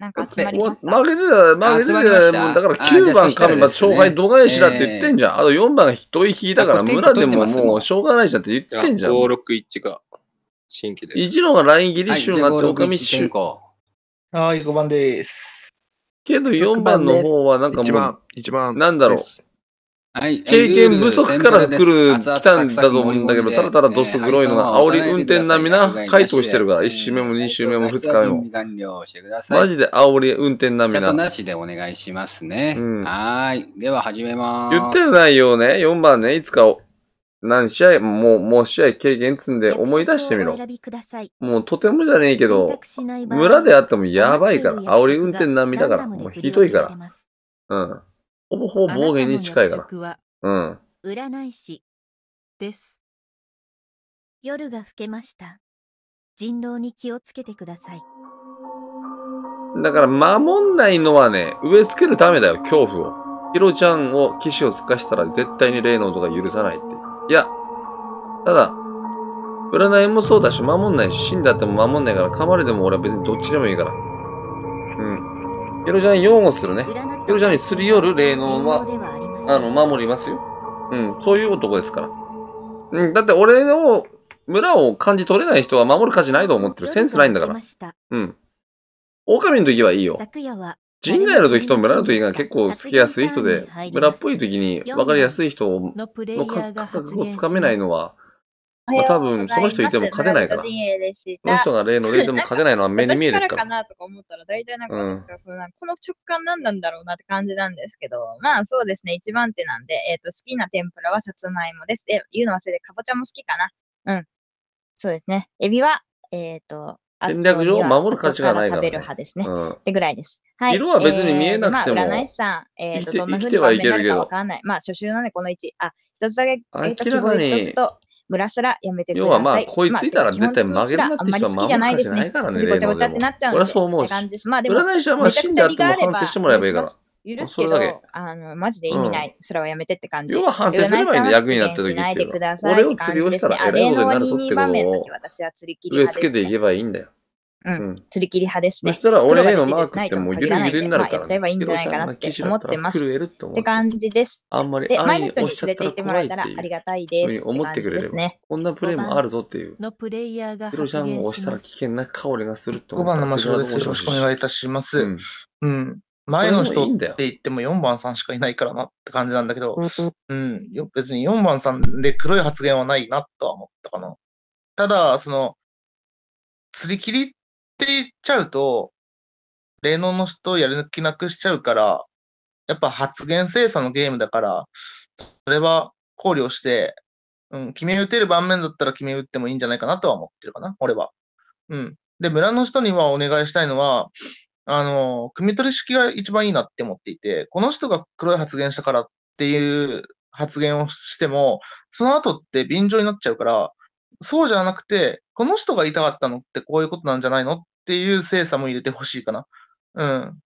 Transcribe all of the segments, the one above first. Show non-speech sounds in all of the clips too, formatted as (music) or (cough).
なんか集まりま負けてた、負けてたもうだから9番か、めば勝敗度外視だって言ってんじゃん。あと4番が人引いたから村でももうしょうがないじゃんって言ってんじゃん。561が新規です。一郎がラインギリシュになって、おかみしゅう。はい、5番です。けど4番の方はなんかもう、一番なんだろう。経験不足から来る、来たんだと思うんだけど、ただただどす黒いのが、煽り運転並みな回答してるから、1周目も2周目も2日目も。マジで煽り運転並みな。なしでお願いしますね。うん、はい。では始めます。言ってないよね。4番ね、いつか何試合も、う、もう試合経験積んで思い出してみろ。もうとてもじゃねえけど、村であってもやばいから、煽り運転並みだから、もうひどいから。うん。ほぼほぼ暴言に近いから。うん。占い師です。夜が更けました。人狼に気をつけてください。だから守んないのはね、植え付けるためだよ、恐怖を。ヒロちゃんを騎士をすかしたら絶対に霊能とか許さないって。いや、ただ、占いもそうだし、守んないし、死んだっても守んないから、噛まれても俺は別にどっちでもいいから。うん。ペルジャに擁護するね。ペルジャにすり寄る霊能は、あの、守りますよ。うん、そういう男ですから。うん、だって俺の村を感じ取れない人は守る価値ないと思ってる。センスないんだから。うん。狼の時はいいよ。神外の時と村の時が結構つきやすい人で、村っぽい時に分かりやすい人の感覚をつかめないのは、まあ、多分その人いても勝てないから。その人が例の例でも勝てないのは目に見えるから。かなとか思ったら、大体なんかかこの,、この直感何なんだろうなって感じなんですけど、まあそうですね、一番手なんで、えっ、ー、と、好きな天ぷらはさつまいもです。で、言うのはそれでかぼちゃも好きかな。うん。そうですね。エビは、えっ、ー、と、戦略上守る価値がないから、ね。食べる派ですね。うん、ってぐらいです。はい。色は別に見えなくても。えー、まあ、占い師さん、えー、とどんな風に生きてはいけるけど。わかんない。まあ、初週なんで、この1。あ、一つだけ、えー、明らかに。とやめてください。要はまあ、こいついたら絶対曲げるなって人はるないからね。ごちゃごちゃってなっちゃうんで。俺はそう思うし。まあ、でも占い師はまあ死んって反省してもらえばいいから。許すけど、あの、マジで意味ない、うん、それはやめてって感じ。要は反省すればいいんで、役になった時に。俺を釣りをしたら偉いことになるぞってことを、植え付けていけばいいんだよ。うん。釣り切り派ですね。そしたら俺へのマークってもうゆるゆるになるから、ね。やっちゃえばいいんじゃないかなって思ってます。って感じです。あんまり、で、前の人に連れて行ってもらえたらありがたいです。思ってくれれば、ね、こんなプレイもあるぞっていう。のプレイヤーが。ヒロちゃんを押したら危険な香りがすると。5番のマシュです。よろしくお願いいたします。うん。うん前の人って言っても4番さんしかいないからなって感じなんだけど、うん、別に4番さんで黒い発言はないなとは思ったかな。ただ、その、釣り切りっっていっちゃうと、霊能の人をやる気なくしちゃうから、やっぱ発言精査のゲームだから、それは考慮して、うん、決め打てる盤面だったら決め打ってもいいんじゃないかなとは思ってるかな、俺は。うん。で、村の人にはお願いしたいのは、あの、組み取り式が一番いいなって思っていて、この人が黒い発言したからっていう発言をしても、その後って便乗になっちゃうから、そうじゃなくて、この人が言いたかったのってこういうことなんじゃないのっっていう精査も入れてほしいかな。うん。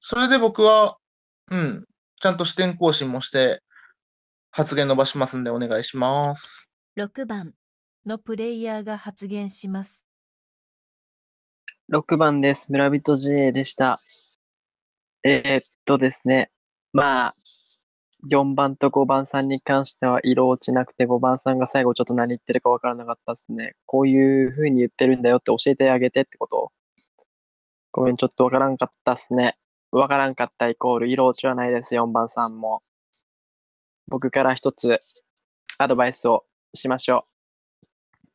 それで僕は、うん、ちゃんと視点更新もして、発言伸ばしますんでお願いします。6番のプレイヤーが発言します。6番です。村人 JA でした。えー、っとですね。まあ、4番と5番さんに関しては色落ちなくて、5番さんが最後ちょっと何言ってるか分からなかったですね。こういう風に言ってるんだよって教えてあげてってことごめん、ちょっと分からんかったっすね。分からんかったイコール色落ちはないです、4番さんも。僕から一つアドバイスをしましょう。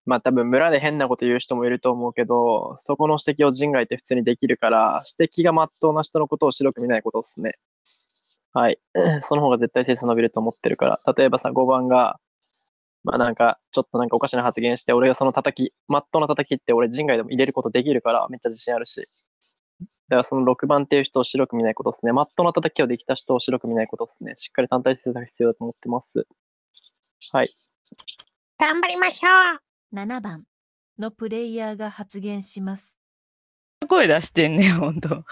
まあ多分村で変なこと言う人もいると思うけど、そこの指摘を人外って普通にできるから、指摘がまっとうな人のことを白く見ないことっすね。はい。(clears throat) その方が絶対生産伸びると思ってるから。例えばさ、5番が、まあなんか、ちょっとなんかおかしな発言して、俺がその叩き、マットの叩きって俺人外でも入れることできるから、めっちゃ自信あるし。だからその6番っていう人を白く見ないことですね。マットの叩きをできた人を白く見ないことですね。しっかり単体制作必要だと思ってます。はい。頑張りましょう !7 番のプレイヤーが発言します。声出してんね、ほんと。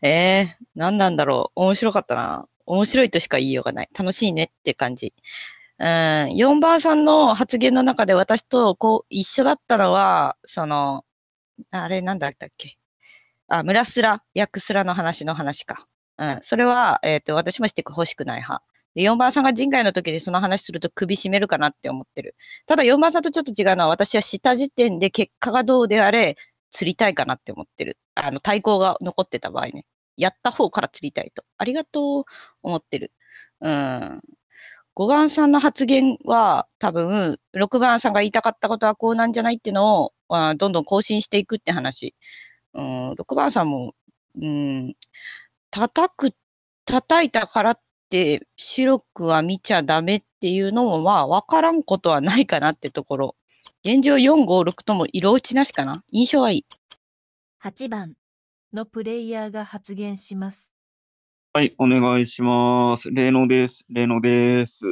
えー、何なんだろう。面白かったな。面白いとしか言いようがない。楽しいねって感じ。うん、4番さんの発言の中で私とこう一緒だったのは、その、あれなんだったっけ。あ、村すら、役すらの話の話か。うん、それは、えっ、ー、と、私もして欲しくない派。で、4番さんが人外の時にその話すると首絞めるかなって思ってる。ただ4番さんとちょっと違うのは、私はした時点で結果がどうであれ、釣りたいかなって思ってる。あの、対抗が残ってた場合ね。やった方から釣りたいと。ありがとう、思ってる。うん。5番さんの発言は多分、6番さんが言いたかったことはこうなんじゃないっていうのを、あどんどん更新していくって話。うん、6番さんも、うん、叩く、叩いたからって白くは見ちゃダメっていうのもまあ分からんことはないかなってところ。現状4、5、6とも色落ちなしかな印象はいい。8番。のプレイヤーが発言します。はい、お願いします。例のです。例のです。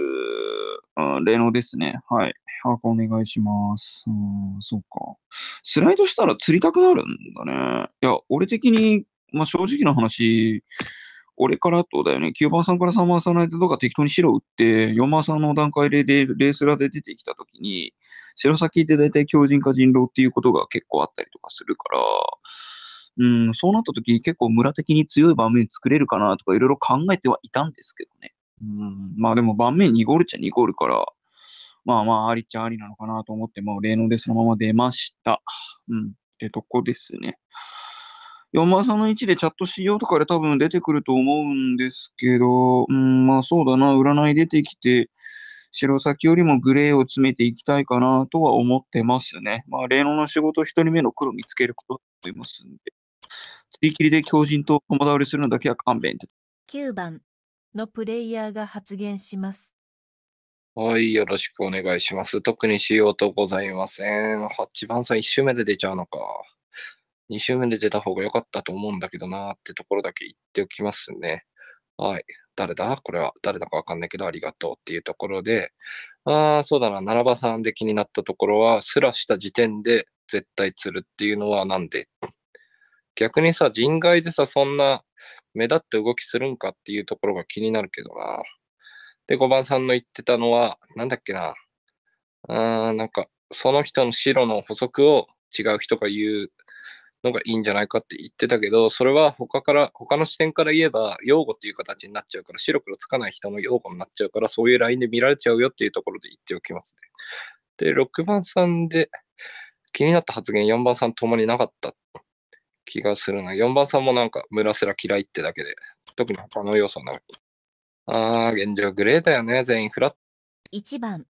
あ例のですね。はい。把握お願いします。うん、そうか。スライドしたら釣りたくなるんだね。いや、俺的に、まあ、正直な話、俺からとだよね、9番さんから3番さんの間とか適当に白打って、4番さんの段階でレースラで出てきたときに、白先って大体強靭か人狼っていうことが結構あったりとかするから、うん、そうなった時結構村的に強い盤面作れるかなとかいろいろ考えてはいたんですけどね。うん、まあでも盤面濁るっちゃ濁るから、まあまあありっちゃありなのかなと思って、まあ例のでそのまま出ました。うん、ってとこですね。4さんの1でチャット仕様とかで多分出てくると思うんですけど、うん、まあそうだな、占い出てきて、白先よりもグレーを詰めていきたいかなとは思ってますね。まあ、霊能の仕事1人目の黒見つけることと思いますんで。りきりで強人と共倒れするのだけは勘弁っ9番のプレイヤーが発言します。はい、よろしくお願いします。特にしようとございません。8番さん1周目で出ちゃうのか。2周目で出た方が良かったと思うんだけどなーってところだけ言っておきますね。はい。誰だこれは誰だかわかんないけどありがとうっていうところで、ああ、そうだな、7番さんで気になったところは、すらした時点で絶対釣るっていうのはなんで逆にさ、人外でさ、そんな目立った動きするんかっていうところが気になるけどな。で、5番さんの言ってたのは、なんだっけな。あーなんか、その人の白の補足を違う人が言うのがいいんじゃないかって言ってたけど、それは他から、他の視点から言えば、用語っていう形になっちゃうから、白黒つかない人の用語になっちゃうから、そういうラインで見られちゃうよっていうところで言っておきますね。で、6番さんで気になった発言、4番さんともになかったっ気がするな。4番さんもなんか、村セラ嫌いってだけで、特に他の要素ない。ああ、現状グレーだよね、全員フラット。1番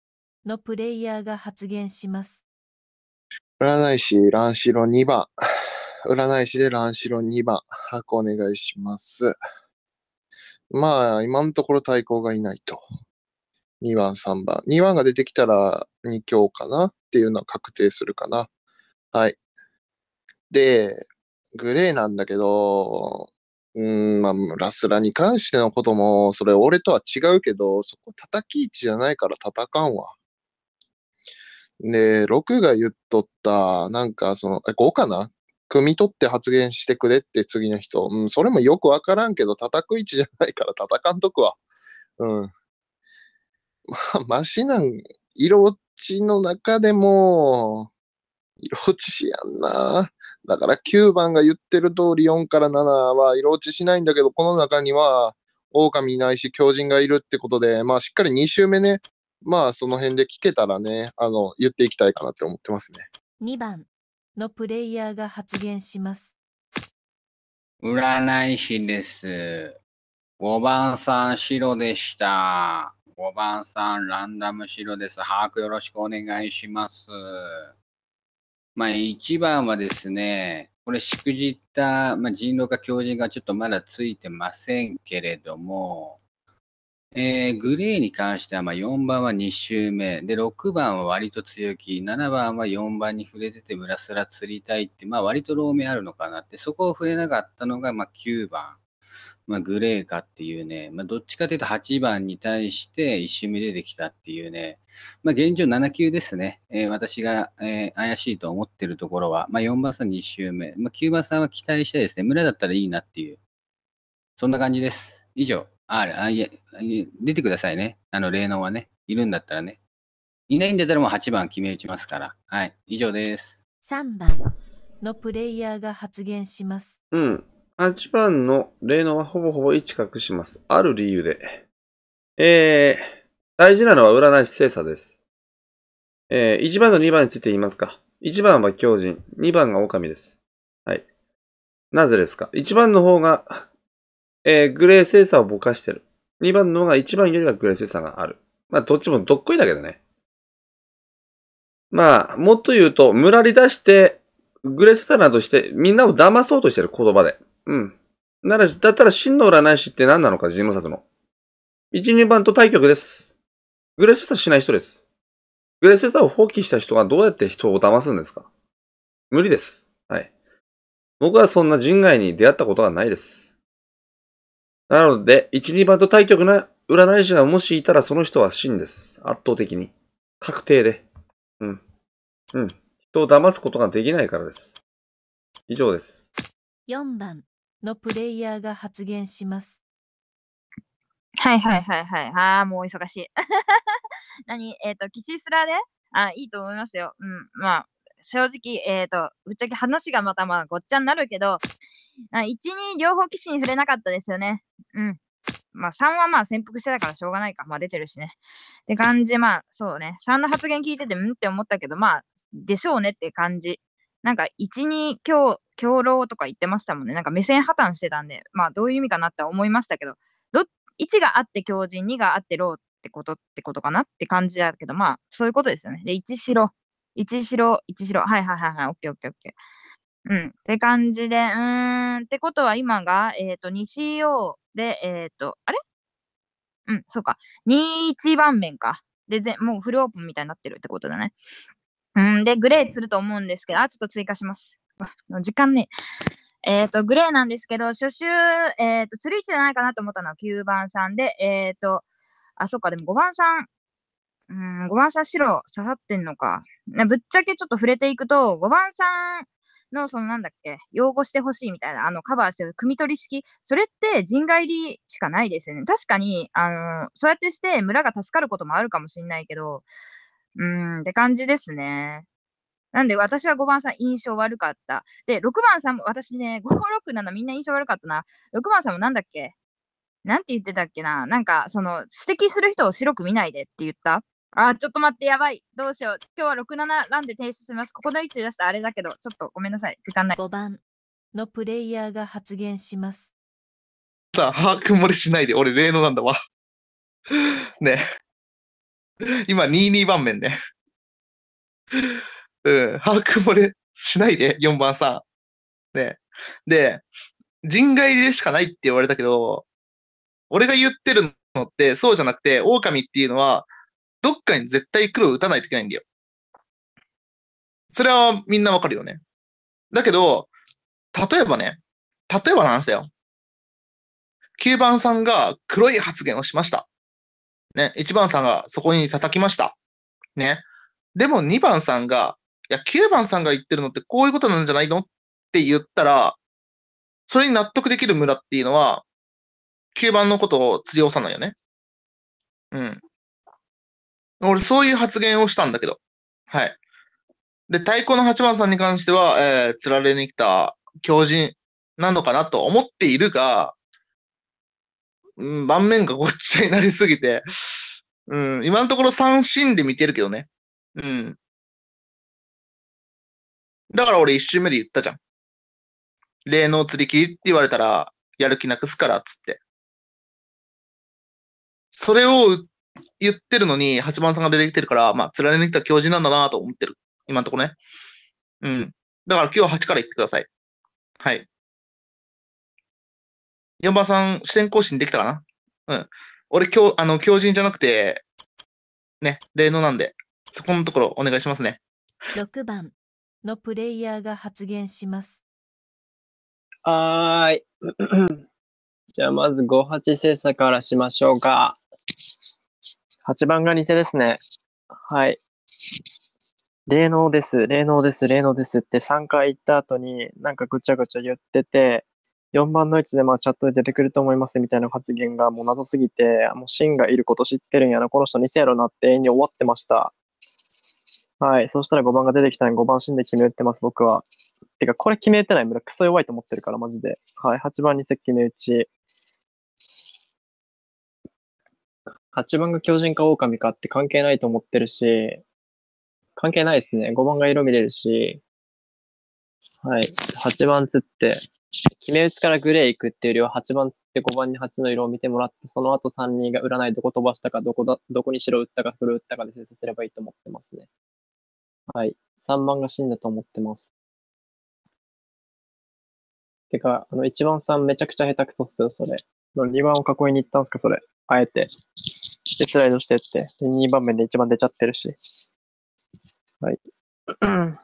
のプレイヤーが発言します。占い師、乱白2番。占い師で乱白2番。箱お願いします。まあ、今のところ対抗がいないと。2番、3番。2番が出てきたら2強かなっていうのは確定するかな。はい。で、グレーなんだけど、うん、まあ、ラスラに関してのことも、それ俺とは違うけど、そこ叩き位置じゃないから叩かんわ。で、6が言っとった、なんかその、え、5かな汲み取って発言してくれって次の人。うん、それもよくわからんけど、叩く位置じゃないから叩かんとくわ。うん。まあ、マシなん、色落ちの中でも、色落ちしやんな。だから9番が言ってる通り4から7は色落ちしないんだけど、この中には狼いないし狂人がいるってことで、まあしっかり2周目ね、まあその辺で聞けたらね、あの、言っていきたいかなって思ってますね。2番のプレイヤーが発言します。占い師です。5番さん白でした。5番さんランダム白です。把握よろしくお願いします。まあ、一番はですね、これ、しくじった、まあ、人狼か狂人がちょっとまだついてませんけれども、えー、グレーに関しては、まあ、4番は2周目、で、6番は割と強気、7番は4番に触れてて、ムラスラ釣りたいって、まあ、割と老明あるのかなって、そこを触れなかったのが、まあ、9番。まあ、グレーかっていうね、まあ、どっちかというと8番に対して1周目出てきたっていうね、まあ、現状7級ですね、えー、私が、えー、怪しいと思ってるところは、まあ、4番さん2周目、まあ、9番さんは期待したいですね、村だったらいいなっていう、そんな感じです。以上、ああいえ出てくださいね、あの霊能はね、いるんだったらね。いないんだったらもう8番決め打ちますから。はい、以上です。3番のプレイヤーが発言します。うん、8番の霊能はほぼほぼ置隠します。ある理由で。えー、大事なのは占い師精査です。えー、1番と2番について言いますか。1番は狂人、2番が狼です。はい。なぜですか ?1 番の方が、えー、グレー精査をぼかしてる。2番の方が1番よりはグレー精査がある。まあ、どっちもどっこいだけどね。まあ、もっと言うと、むらり出して、グレー精査などして、みんなを騙そうとしてる言葉で。うん。なら、だったら真の占い師って何なのか、人サ殺の。1、2番と対局です。グレセサしない人です。グレセサを放棄した人がどうやって人を騙すんですか無理です。はい。僕はそんな人外に出会ったことはないです。なので、1、2番と対局な占い師がもしいたらその人は真です。圧倒的に。確定で。うん。うん。人を騙すことができないからです。以上です。4番。のプレイヤーが発言します。はいはいはいはい。ああ、もう忙しい。(laughs) 何えっ、ー、と、岸シスラであいいと思いますよ。うん。まあ、正直、えっ、ー、と、ぶっちゃけ話がまたまあごっちゃになるけど、1、2両方騎士に触れなかったですよね。うん。まあ3はまあ潜伏してたからしょうがないか。まあ出てるしね。って感じ、まあそうね。3の発言聞いてて、んって思ったけど、まあ、でしょうねって感じ。なんか1、2強、強労とか言ってましたもんね。なんか目線破綻してたんで、まあどういう意味かなって思いましたけど、ど1があって強靭、2があってローってことってことかなって感じだけど、まあそういうことですよね。で、1白、1白、1白、はいはいはいはい、オッケーオッケーオッケー。うん、って感じで、うーん、ってことは今が、えっ、ー、と、四洋で、えっ、ー、と、あれうん、そうか。21番面か。で、もうフルオープンみたいになってるってことだね。うん、で、グレーすると思うんですけど、あ、ちょっと追加します。時間ね。えっ、ー、と、グレーなんですけど、初週、えっ、ー、と、釣り位置じゃないかなと思ったのは9番さんで、えっ、ー、と、あ、そっか、でも5番さん、うん、5番さん白刺さってんのか。ぶっちゃけちょっと触れていくと、5番さんの、そのなんだっけ、擁護してほしいみたいな、あの、カバーしてる、組み取り式、それって人外りしかないですよね。確かに、あの、そうやってして村が助かることもあるかもしれないけど、うーん、って感じですね。なんで、私は5番さん印象悪かった。で、6番さんも、私ね、5、6、7みんな印象悪かったな。6番さんもなんだっけなんて言ってたっけななんか、その、指摘する人を白く見ないでって言ったあ、ちょっと待って、やばい。どうしよう。今日は6、7ランで提出します。ここの位置出したあれだけど、ちょっとごめんなさい。時間ない。5番のプレイヤーが発言します。さあ、把握漏れしないで、俺、例のなんだわ。ね (laughs) 今、22番面ね。(laughs) うん、把握漏れしないで、4番さん。ね。で、人外でしかないって言われたけど、俺が言ってるのってそうじゃなくて、狼っていうのは、どっかに絶対黒を打たないといけないんだよ。それはみんなわかるよね。だけど、例えばね、例えばの話だよ。9番さんが黒い発言をしました。ね、1番さんがそこに叩きました。ね。でも2番さんが、いや、9番さんが言ってるのってこういうことなんじゃないのって言ったら、それに納得できる村っていうのは、9番のことを釣り押さないよね。うん。俺、そういう発言をしたんだけど。はい。で、太鼓の8番さんに関しては、えー、釣られに来た狂人なのかなと思っているが、うん、盤面がごっちゃになりすぎて、うん、今のところ三振で見てるけどね。うん。だから俺一周目で言ったじゃん。霊能釣り切りって言われたら、やる気なくすから、つって。それを言ってるのに、八番さんが出てきてるから、まあ、釣られに来た教授なんだなと思ってる。今のところね。うん。だから今日8から言ってください。はい。4番さん、視点更新できたかなうん。俺、今日、あの、強人じゃなくて、ね、霊能なんで、そこのところお願いしますね。6番のプレイヤーが発言します。はーい。(clears throat) じゃあ、まず58精査からしましょうか。8番が偽ですね。はい。霊能です、霊能です、霊能ですって3回言った後になんかぐちゃぐちゃ言ってて、4番の位置でまあチャットで出てくると思いますみたいな発言がもう謎すぎて、もう真がいること知ってるんやな、この人偽やろなって遠に終わってました。はい、そしたら5番が出てきたんで5番死で決め打ってます、僕は。てか、これ決め打てない村、クソ弱いと思ってるから、マジで。はい、8番に接決め打ち。8番が狂人か狼かって関係ないと思ってるし、関係ないですね。5番が色見れるし、はい、8番釣って、決め打ちからグレー行くっていうよりは、8番つって5番に8の色を見てもらって、その後3人が占いどこ飛ばしたか、どこだ、どこに白打ったか、黒打ったかで精査すればいいと思ってますね。はい。3番が死んだと思ってます。てか、あの、1番さんめちゃくちゃ下手くそっすよ、それ。2番を囲いに行ったんすか、それ。あえて。で、スライドしてって。で、2番目で1番出ちゃってるし。はい。(laughs)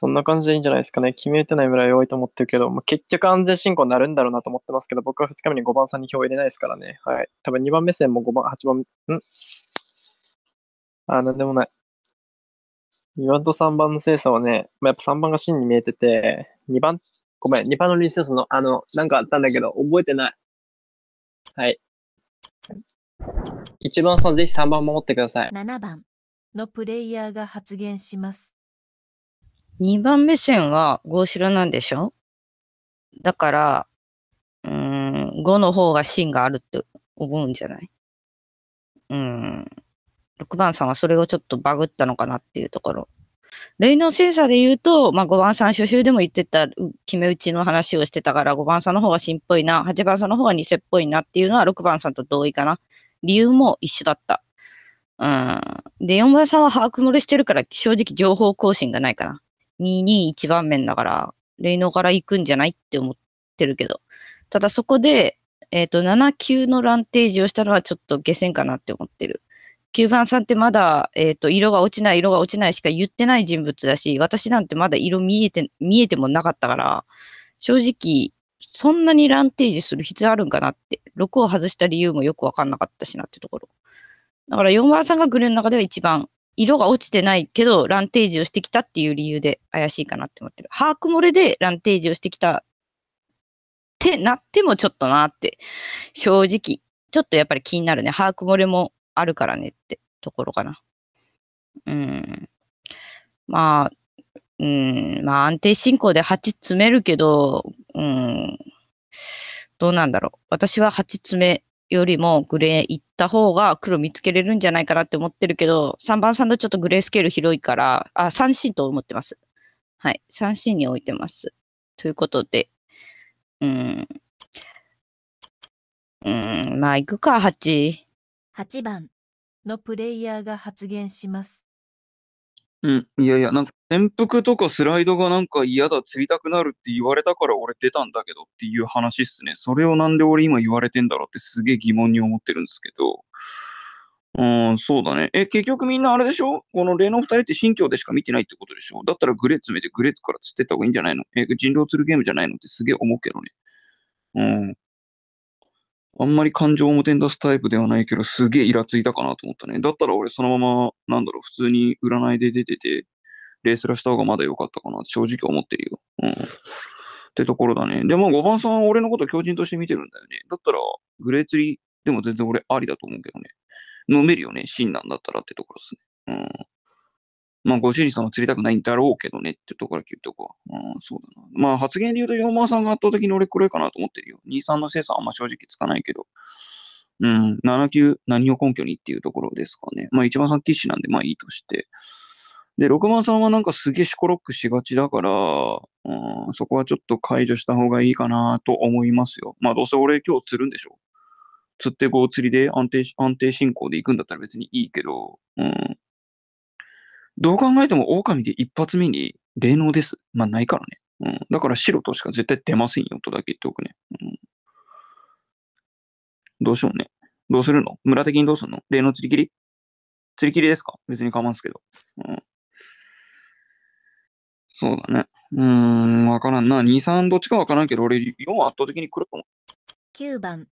そんな感じでいいんじゃないですかね。決めてないぐらい多いと思ってるけど、まあ、結局安全進行になるんだろうなと思ってますけど、僕は2日目に5番さんに票入れないですからね。はい。多分2番目線も5番、8番、んあ、なんでもない。2番と3番の精査はね、まあ、やっぱ3番が真に見えてて、2番、ごめん、2番のリセースの、あの、なんかあったんだけど、覚えてない。はい。1番さん、ぜひ3番守ってください。7番のプレイヤーが発言します。2番目線は5白なんでしょだから、うん、5の方が芯があるって思うんじゃないうん。6番さんはそれをちょっとバグったのかなっていうところ。例の精査で言うと、まあ、5番さん初週でも言ってた決め打ちの話をしてたから、5番さんの方が芯っぽいな、8番さんの方が偽っぽいなっていうのは6番さんと同意かな。理由も一緒だった。うん。で、4番さんは把握漏れしてるから、正直情報更新がないかな。221番面だから、レイノから行くんじゃないって思ってるけど。ただそこで、えっ、ー、と、7級のランテージをしたのはちょっと下船かなって思ってる。9番さんってまだ、えっ、ー、と、色が落ちない、色が落ちないしか言ってない人物だし、私なんてまだ色見えて、見えてもなかったから、正直、そんなにランテージする必要あるんかなって、6を外した理由もよくわかんなかったしなってところ。だから4番さんがグレーの中では一番色が落ちてないけど、ランテージをしてきたっていう理由で怪しいかなって思ってる。把握漏れでランテージをしてきたってなってもちょっとなって、正直、ちょっとやっぱり気になるね。把握漏れもあるからねってところかな。うん。まあ、うん、まあ安定進行で8詰めるけど、うん、どうなんだろう。私は8詰めよりもグレー行った方が黒見つけれるんじゃないかなって思ってるけど、3番さんのちょっとグレースケール広いから、あ、3C と思ってます。はい。3C に置いてます。ということで、うん。うん、まあ行くか、8。8番のプレイヤーが発言します。うん。いやいや、なんか、潜伏とかスライドがなんか嫌だ、釣りたくなるって言われたから俺出たんだけどっていう話っすね。それをなんで俺今言われてんだろうってすげえ疑問に思ってるんですけど。うん、そうだね。え、結局みんなあれでしょこの例の二人って新境でしか見てないってことでしょだったらグレ詰めてグレから釣ってった方がいいんじゃないのえ、人狼釣るゲームじゃないのってすげえ思うけどね。うん。あんまり感情を表てん出すタイプではないけど、すげえイラついたかなと思ったね。だったら俺そのまま、なんだろう、普通に占いで出てて、レースラした方がまだ良かったかなって正直思ってるよ。うん。ってところだね。でも、5番さんは俺のこと狂人として見てるんだよね。だったら、グレーツリーでも全然俺ありだと思うけどね。飲めるよね、真なんだったらってところですね。うん。まあ、ご主人さんは釣りたくないんだろうけどねってところら聞いっとこう。うん、そうだな。まあ、発言で言うと、ヨーマーさんが圧倒的に俺黒いかなと思ってるよ。23の精査はあんま正直つかないけど。うん、7級、何を根拠にっていうところですかね。まあ、1番さんティッシュなんで、まあいいとして。で、6番さんはなんかすげえシコロックしがちだから、うん、そこはちょっと解除した方がいいかなと思いますよ。まあ、どうせ俺今日釣るんでしょ。釣ってこう釣りで安定、安定進行で行くんだったら別にいいけど、うん。どう考えても狼で一発目に霊能です。まあないからね。うん、だから白としか絶対出ませんよとだけ言っておくね。うん、どうしようね。どうするの村的にどうすんの霊能釣り切り釣り切りですか別に構わんすけど。うん、そうだね。うん、わからんな。2、3どっちかわからんけど、俺4圧倒的に来ると思う。9番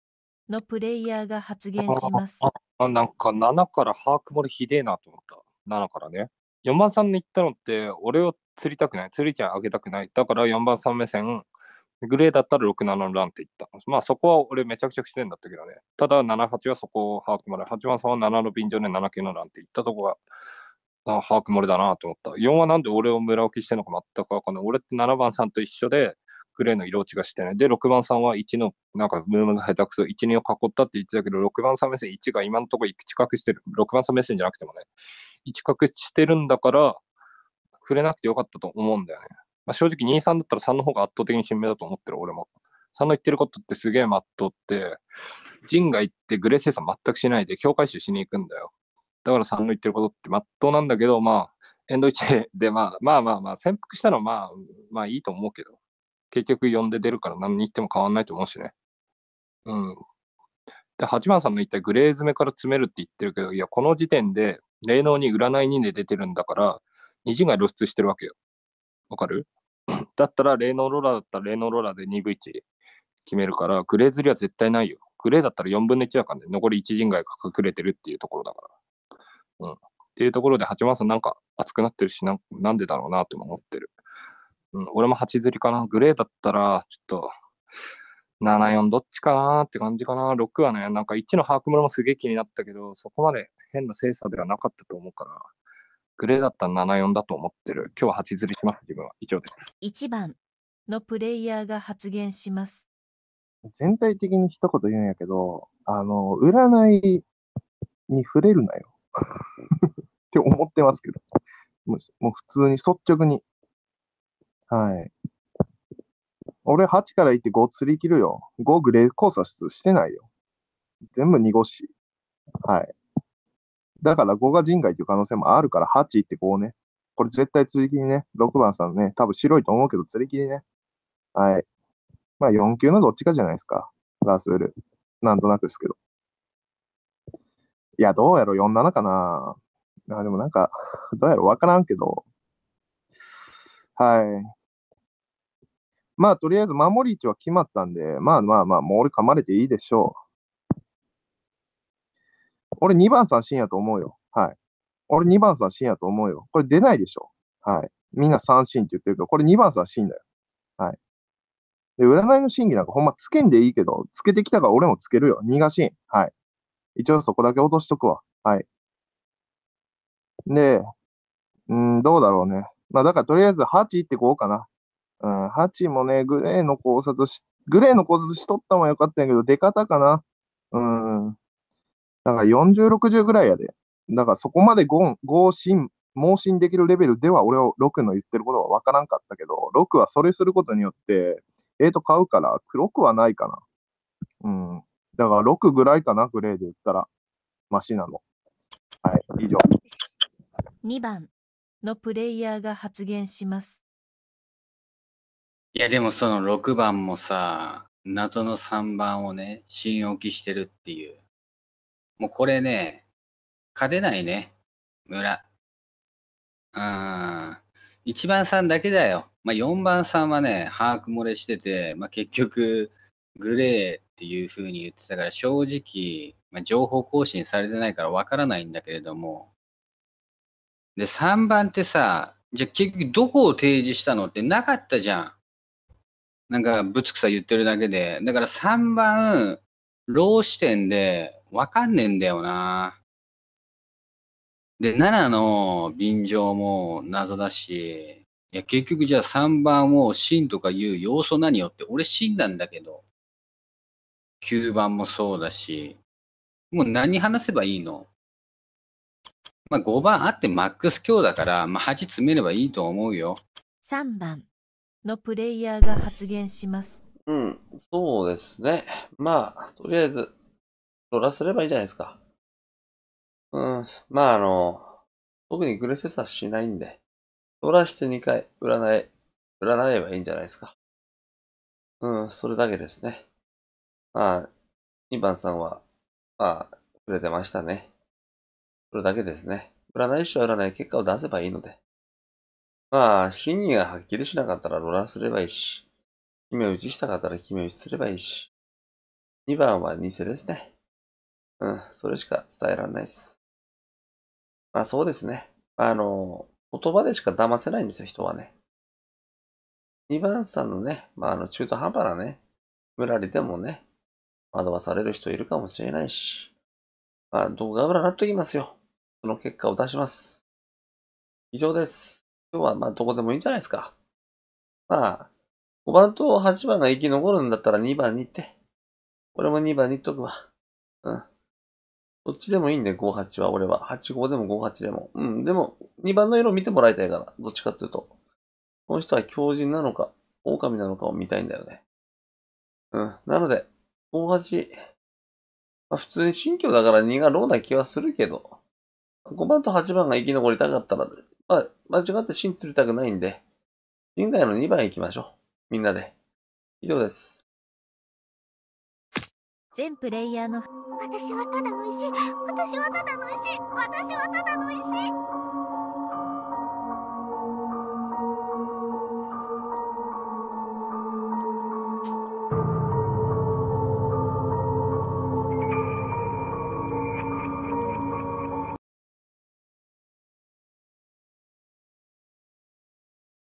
のプレイヤーが発言します。ああなんか7から把握もひでえなと思った。7からね。4番さんに言ったのって、俺を釣りたくない、釣りちゃんあげたくない。だから4番さん目線、グレーだったら6、7のランって言った。まあそこは俺めちゃくちゃ不自然だったけどね。ただ7、8はそこを把握漏れ。8番さんは7の便乗で7 9のランって言ったとこが、あ把握漏れだなと思った。4はなんで俺を村置きしてるのか全くわかんない。俺って7番さんと一緒で、グレーの色落ちがしてね。で、6番さんは1の、なんか、ムームが下手くそ、1、2を囲ったって言ってたけど、6番さん目線1が今のところ行く近くしてる。6番さん目線じゃなくてもね。一角してるんだから、触れなくてよかったと思うんだよね。まあ、正直2、3だったら3の方が圧倒的に新名だと思ってる、俺も。3の言ってることってすげえまっとって、ジンが言ってグレー生産全くしないで、境界集しに行くんだよ。だから3の言ってることってまっとうなんだけど、まあ、エンドチで、まあ、まあまあまあ、潜伏したのはまあ、まあいいと思うけど、結局呼んで出るから何に言っても変わんないと思うしね。うん。で、8番さんの言ったグレー詰めから詰めるって言ってるけど、いや、この時点で霊能に占いにで出てるんだから、虹が露出してるわけよ。わかる (coughs) だったら、霊能ローラーだったら霊能ローラーで2分1決めるから、グレーズリは絶対ないよ。グレーだったら4分の1だからね、残り1人外が隠れてるっていうところだから。うん。っていうところで、八幡さんなんか熱くなってるし、ななんでだろうなって思ってる。うん、俺も8釣りかな。グレーだったら、ちょっと、7、4どっちかなって感じかな。6はね、なんか1の把握ももすげえ気になったけど、そこまで変な精査ではなかったと思うから、グレーだったら7、4だと思ってる。今日は8釣りします、自分は。以上です。1番のプレイヤーが発言します。全体的に一言言うんやけど、あの、占いに触れるなよ。(laughs) って思ってますけど。もう普通に率直に。はい。俺8から行って5釣り切るよ。5グレー交差してないよ。全部濁し。はい。だから5が人外という可能性もあるから8行って5ね。これ絶対釣り切りね。6番さんね、多分白いと思うけど釣り切りね。はい。まあ4級のどっちかじゃないですか。ラスール。なんとなくですけど。いや、どうやろ ?47 かなあ、でもなんか、どうやろわからんけど。はい。まあ、とりあえず守り位置は決まったんで、まあまあまあ、もう俺噛まれていいでしょう。俺2番三振やと思うよ。はい。俺2番三振やと思うよ。これ出ないでしょ。はい。みんな三振って言ってるけど、これ2番三振だよ。はい。で、占いの審議なんかほんまつけんでいいけど、つけてきたから俺もつけるよ。逃がしん。はい。一応そこだけ落としとくわ。はい。で、うん、どうだろうね。まあだからとりあえず8いってこうかな。うん、ハチもね、グレーの考察し、グレーの考察しとったもんよかったんやけど、出方かな。うん。だから40、60ぐらいやで。だからそこまでゴ合心、盲信できるレベルでは、俺を6の言ってることは分からんかったけど、6はそれすることによって、えーと買うから、黒くはないかな。うん。だから6ぐらいかな、グレーで言ったら。マシなの。はい、以上。2番のプレイヤーが発言します。いや、でもその6番もさ、謎の3番をね、新置きしてるっていう。もうこれね、勝てないね、村。うん。1番さんだけだよ。まあ、4番さんはね、把握漏れしてて、まあ、結局、グレーっていう風に言ってたから、正直、まあ、情報更新されてないからわからないんだけれども。で、3番ってさ、じゃあ結局どこを提示したのってなかったじゃん。なんか、ぶつくさ言ってるだけで。だから3番、ロー視点で、わかんねえんだよな。で、7の便乗も謎だし、いや、結局じゃあ3番を真とかいう要素何よって、俺んなんだけど、9番もそうだし、もう何話せばいいのまあ5番あってマックス強だから、まあ8詰めればいいと思うよ。3番。のプレイヤーが発言します。うん、そうですね。まあ、とりあえず、ロラすればいいじゃないですか。うん、まああの、特にグレセサスはしないんで、ロラして2回、占い、占えばいいんじゃないですか。うん、それだけですね。まあ、2番さんは、まあ、くれてましたね。それだけですね。占い師は占い結果を出せばいいので。まあ、真意がはっきりしなかったらロラすればいいし、姫を打ちしたかったら姫を打ちすればいいし、2番は偽ですね。うん、それしか伝えられないです。まあそうですね。あの、言葉でしか騙せないんですよ、人はね。2番さんのね、まああの中途半端なね、村理でもね、惑わされる人いるかもしれないし、まあ動画をなっときますよ。その結果を出します。以上です。今日はまあどこでもいいんじゃないですか。まあ、5番と8番が生き残るんだったら2番に行って。俺も2番に行っとくわ。うん。どっちでもいいんで、5、8は俺は。8、5でも5、8でも。うん。でも、2番の色を見てもらいたいから。どっちかっていうと。この人は狂人なのか、狼なのかを見たいんだよね。うん。なので、5、8。まあ、普通に新居だから2がローな気はするけど、5番と8番が生き残りたかったら、まあ、間違って芯釣りたくないんで、陣外の2番行きましょう。みんなで。以上です。全プレイヤーの私はただの石私はただの石私はただの石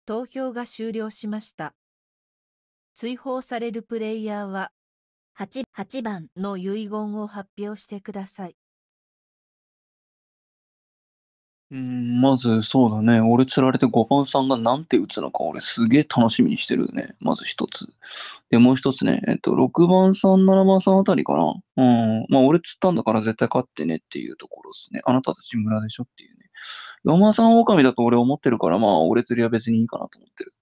投票が終了しました。追放されるプレイヤーは、8, 8番の遺言を発表してください。うん、まずそうだね。俺釣られて5番さんがなんて打つのか、俺すげえ楽しみにしてるね。まず一つ。で、もう一つね、えっと、6番さん、7番さんあたりかな。うん。まあ、俺釣ったんだから絶対勝ってねっていうところですね。あなたたち村でしょっていうね。4番さん狼だと俺思ってるから、まあ、俺釣りは別にいいかなと思ってる。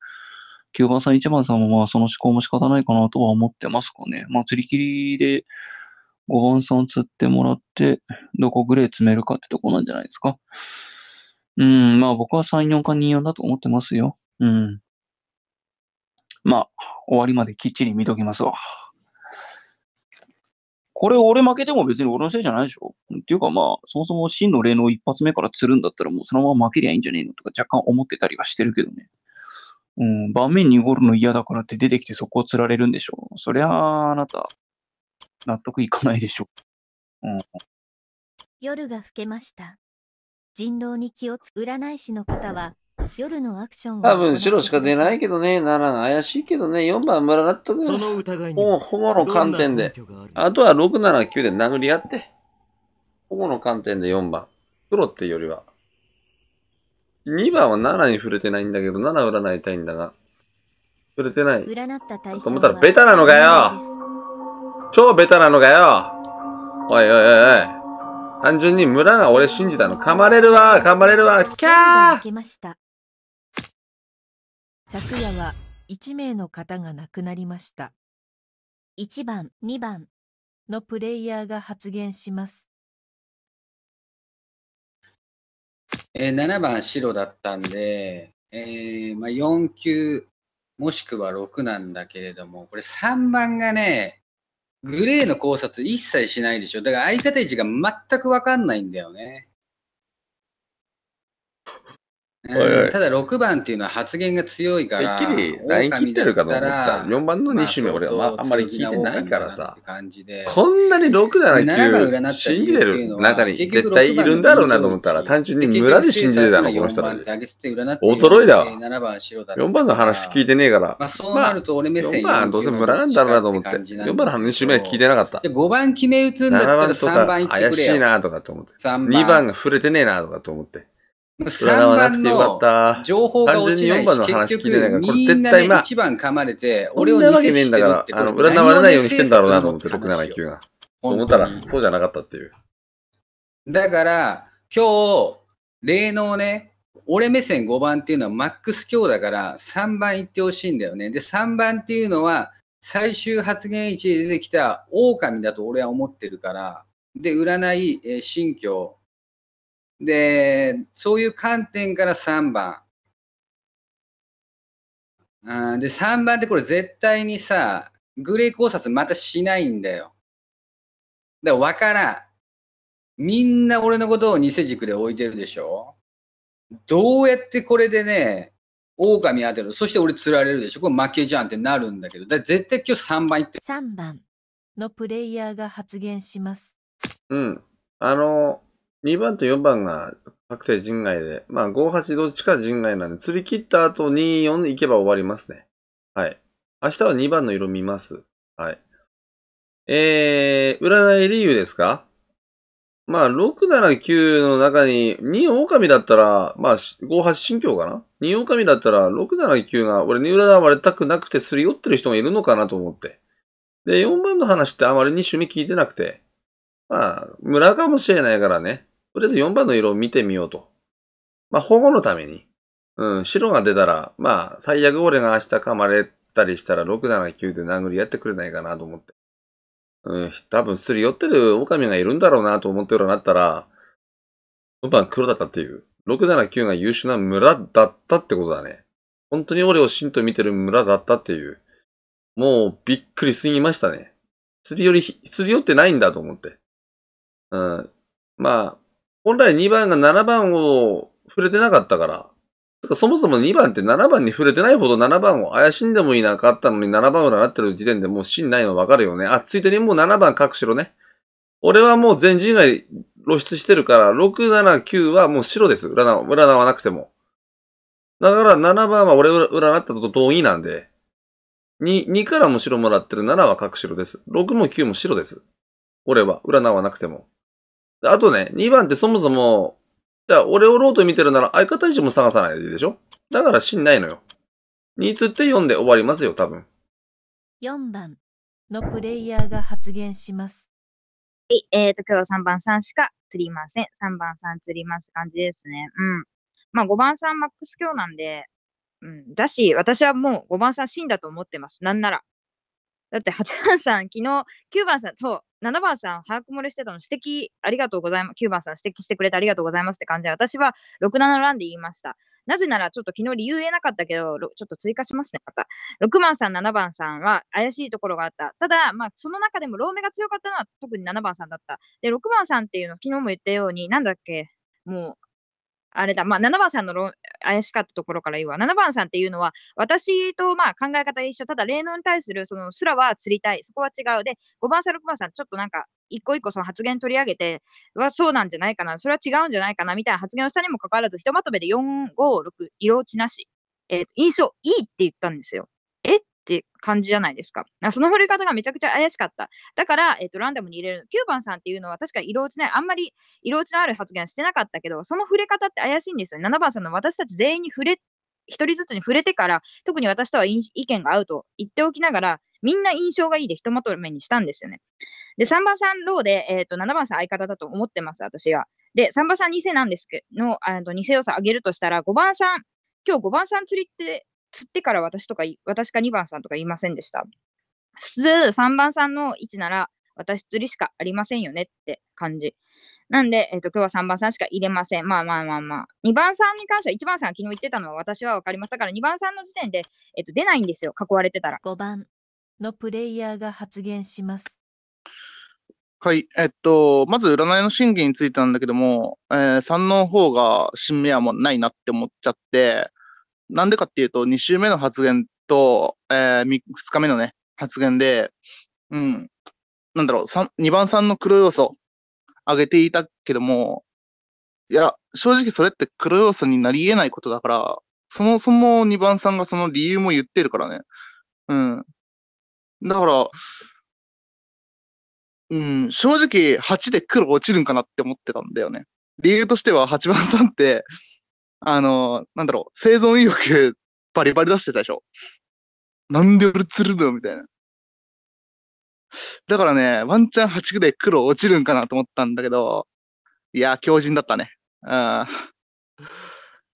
9番さん、1番さんもまあ、その思考も仕方ないかなとは思ってますかね。まあ、釣り切りで5番さん釣ってもらって、どこグレー詰めるかってとこなんじゃないですか。うん、まあ僕は3、4か24だと思ってますよ。うん。まあ、終わりまできっちり見ときますわ。これ俺負けても別に俺のせいじゃないでしょっていうかまあ、そもそも真の霊能一発目から釣るんだったらもうそのまま負けりゃいいんじゃねえのとか若干思ってたりはしてるけどね。うん、盤面濁るの嫌だからって出てきてそこを釣られるんでしょそりゃあ、あなた、納得いかないでしょ。うん。夜が更けました。人狼に気をつ占い師の方は、夜のアクション多分白しか出ないけどね、7怪しいけどね、4番村その疑いの観点で。あとは6、7、9で殴り合って。ほぼの観点で4番。黒ってよりは。2番は7に触れてないんだけど、7占いたいんだが。触れてない。占った対象と思ったらベタなのかよ超ベタなのかよおいおいおいおい。単純に村が俺信じたの。噛まれるわ、噛まれるわ、キャー昨夜は1名の方が亡くなりました。1番、2番のプレイヤーが発言します。えー、7番白だったんで、えーまあ、4級もしくは6なんだけれども、これ3番がね、グレーの考察一切しないでしょ。だから相方位置が全くわかんないんだよね。ただ6番っていうのは発言が強いから、てっきりライン切ってるかと思った。4番の周目、俺はあんまり聞いてないからさ。こんなに6だな、9、信じてる中に絶対いるんだろうなと思ったら、単純に村で信じてたの、この人たち。驚いだわ。4番の話聞いてねえから。まあ、そうなると俺目線、まあ、4番どうせ村なんだろうなと思って、4番の2周目は聞いてなかった。5番決め打つんだったら3番行ってくれよ。怪しいなとかと思って。2番が触れてねえなとかと思って。3番の情報が落ちないし、結局みんなで1番噛まれて、俺を2世してるって占われないようにしてんだろうなと思って、679が。思ったら、そうじゃなかったっていう。だから、今日、例のね、俺目線5番っていうのはマックス強だから3番いってほしいんだよね。で、3番っていうのは最終発言位置で出てきた狼だと俺は思ってるから、で、占い、えー、新教、で、そういう観点から3番。あで、3番ってこれ絶対にさ、グレー考察またしないんだよ。だから分からん。みんな俺のことを偽軸で置いてるでしょどうやってこれでね、狼当てる。そして俺釣られるでしょこれ負けじゃんってなるんだけど。だ絶対今日3番いって3番のプレイヤーが発言します。うん。あの、2番と4番が確定陣外で、まあ5、8どっちか陣外なんで、釣り切った後2、4行けば終わりますね。はい。明日は2番の色見ます。はい。えー、占い理由ですかまあ、6、7、9の中に、2狼だったら、まあ、5、8心境かな ?2 狼だったら、6、7、9が、俺に占われたくなくてすり寄ってる人がいるのかなと思って。で、4番の話ってあまり2種に聞いてなくて。まあ、村かもしれないからね。とりあえず4番の色を見てみようと。まあ、保護のために。うん、白が出たら、まあ、最悪俺が明日噛まれたりしたら、6、7、9で殴り合ってくれないかなと思って。うん、多分、すり寄ってる狼がいるんだろうなと思ってるようになったら、4番黒だったっていう。6、7、9が優秀な村だったってことだね。本当に俺を真と見てる村だったっていう。もう、びっくりすぎましたね。釣り寄り、すり寄ってないんだと思って。うん。まあ、本来2番が7番を触れてなかったから、かそもそも2番って7番に触れてないほど7番を怪しんでもいなかったのに7番をになってる時点でもう芯ないのわかるよね。あ、ついでにもう7番各白ね。俺はもう全人外露出してるから、6、7、9はもう白です。占占わなくても。だから7番は俺占ったと同意なんで、2、2からも白もらってる7は各白です。6も9も白です。俺は占わなくても。あとね、2番ってそもそも、じゃあ俺をロート見てるなら相方自身も探さないでしょだから死んないのよ。ニつって読んで終わりますよ、多分。4番のプレイヤーが発言します。はい、えっ、ー、と、今日は3番さんしか釣りません。3番さん釣ります感じですね。うん。まあ5番さんマックス強なんで、うん。だし、私はもう5番さん死んだと思ってます。なんなら。だって8番さん、昨日9番さん、と7番さん、把握漏れしてたの指摘ありがとうございます。9番さん、指摘してくれてありがとうございますって感じで、私は6、7ランで言いました。なぜなら、ちょっと昨日理由言えなかったけど、ちょっと追加しますね、また。6番さん、7番さんは怪しいところがあった。ただ、まあ、その中でも、ローメが強かったのは特に7番さんだった。で、6番さんっていうの、昨日も言ったように、なんだっけ、もう、あれだ、まあ、7番さんの怪しかったところから言うわ。7番さんっていうのは、私とまあ考え方一緒、ただ霊能に対するそのすらは釣りたい、そこは違うで、5番さん、6番さん、ちょっとなんか、一個一個その発言取り上げて、はそうなんじゃないかな、それは違うんじゃないかなみたいな発言をしたにもかかわらず、ひとまとめで4、5、6、色落ちなし、えー、印象いいって言ったんですよ。えっって感じじゃないですか。かその振り方がめちゃくちゃ怪しかった。だから、えっ、と、ランダムに入れる9番さんっていうのは確かに色落ちない、あんまり色落ちのある発言してなかったけど、その触れ方って怪しいんですよ。7番さんの私たち全員に触れ、一人ずつに触れてから、特に私とは意見が合うと言っておきながら、みんな印象がいいでひとまとめにしたんですよね。で、3番さんローで、えー、と、7番さん相方だと思ってます、私は。で、3番さん偽なんですけど、の偽良さ上げるとしたら、5番さん、今日5番さん釣りって釣ってから私とか、私か2番さんとか言いませんでした。普通、3番さんの位置なら、私釣りしかありませんよねって感じ。なんで、えっ、ー、と、今日は3番さんしか入れません。まあまあまあまあ。2番さんに関しては、1番さんが昨日言ってたのは私は分かりましたから、2番さんの時点で、えっ、ー、と、出ないんですよ、囲われてたら。5番のプレイヤーが発言します。はい、えっと、まず占いの真偽についてなんだけども、えー、3の方が新名はもうないなって思っちゃって、なんでかっていうと、2週目の発言と、えー、2日目のね、発言で、うん、なんだろう、2番さんの黒要素、上げていたけども、いや、正直それって黒要素になり得ないことだから、そもそも2番さんがその理由も言ってるからね。うん。だから、うん、正直8で黒落ちるんかなって思ってたんだよね。理由としては8番さんって、あの、なんだろう、生存意欲バリバリ出してたでしょ。なんで俺釣るのみたいな。だからね、ワンチャン8区で黒落ちるんかなと思ったんだけど、いや、強靭だったね。うん。